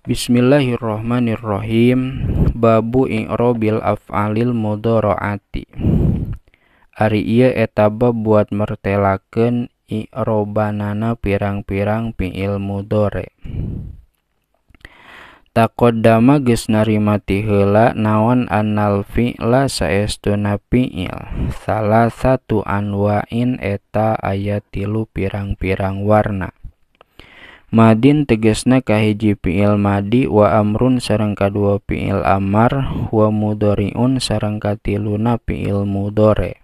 Bismillahirrahmanirrahim Babu i'robil af'alil mudoroati Ari iya etaba buat mertelaken i'robanana pirang-pirang pi'il mudore Takodama geus narimati heula naon annal fi'la saestuna piil. Salah satu anwain eta ayat tilu pirang-pirang warna Madin tegesne kahijipil ilmadi waamrun sarengka duapil Amar wa mudoun sarengkati lunapilmudore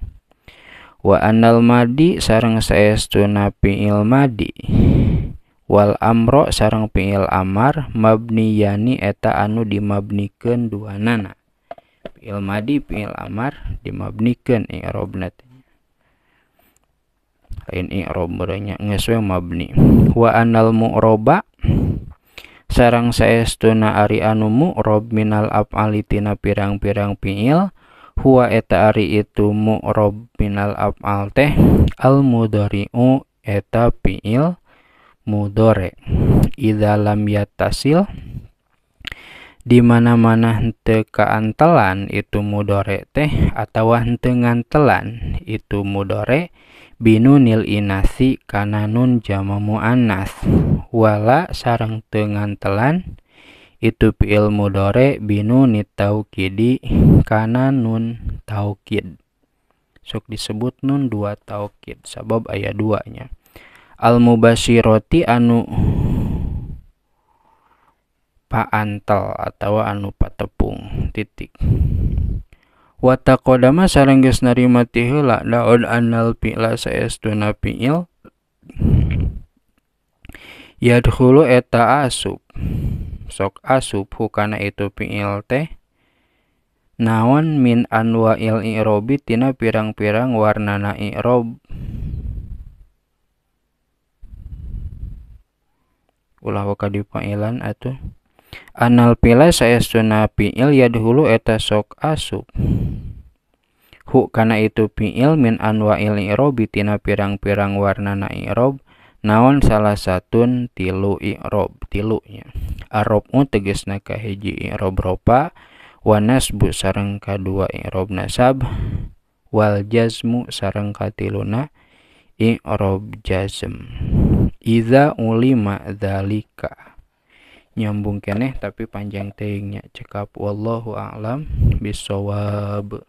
waanal madi sareng sees tununapi ilmadiwal amro sarengpil il Amar mabni yani eta anu dimabniken dua nanapilmadipil ar dimabniken erobnati in i'rab baranya ngeswe mabni wa anal mu'roba sarang saestuna ari anu mu'rob minal af'ali tina pirang-pirang piil huwa eta ari itu mu'rob minal af'al teh al mudari'u eta piil mudore idza lam yatasil di mana-mana hente keantelan itu mudore teh atau hente ngantelan itu mudore nil inasi karena nun jamamu anas. wala sarang teu telan itu piil mudore binunit kidi karena nun kid. sok disebut nun dua kid, sabab ayat duanya al roti anu pa antel atau anu pa tepung titik wata kodama nari geus narima ti heula laon anal fi'la saestuna fi'il yadkhulu eta asup sok asup hukana itu piil teh naon min il i'robi tina pirang-pirang warna warnana i'rob ulah waka di atuh Anal pila saya sunah piil dulu eta sok asup. Hu karena itu piil min anwa'il i'robi tina pirang-pirang warna na i'rob naon salah satun tilu i'rob tilunya. Arobmu tegesna kahiji i'rob ropa wanas bu sareng kadua i'rob nasab wal jazmu sareng katiluna i'rob jazm. Iza ulima dalika nyambung keneh tapi panjang tehnya cekap wallahu a'lam bisawab